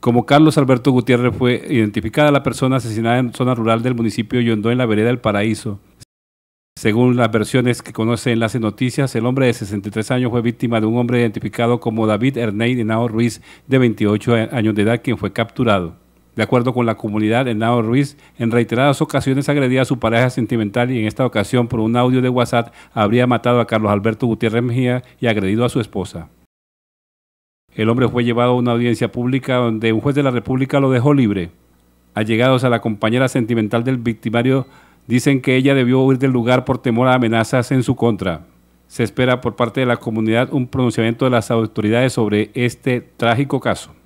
Como Carlos Alberto Gutiérrez fue identificada la persona asesinada en zona rural del municipio de Yondó en la vereda del Paraíso. Según las versiones que conoce Enlace Noticias, el hombre de 63 años fue víctima de un hombre identificado como David Ernei Henao Ruiz, de 28 años de edad, quien fue capturado. De acuerdo con la comunidad, Henao Ruiz en reiteradas ocasiones agredía a su pareja sentimental y en esta ocasión por un audio de WhatsApp habría matado a Carlos Alberto Gutiérrez Mejía y agredido a su esposa. El hombre fue llevado a una audiencia pública donde un juez de la República lo dejó libre. Allegados a la compañera sentimental del victimario dicen que ella debió huir del lugar por temor a amenazas en su contra. Se espera por parte de la comunidad un pronunciamiento de las autoridades sobre este trágico caso.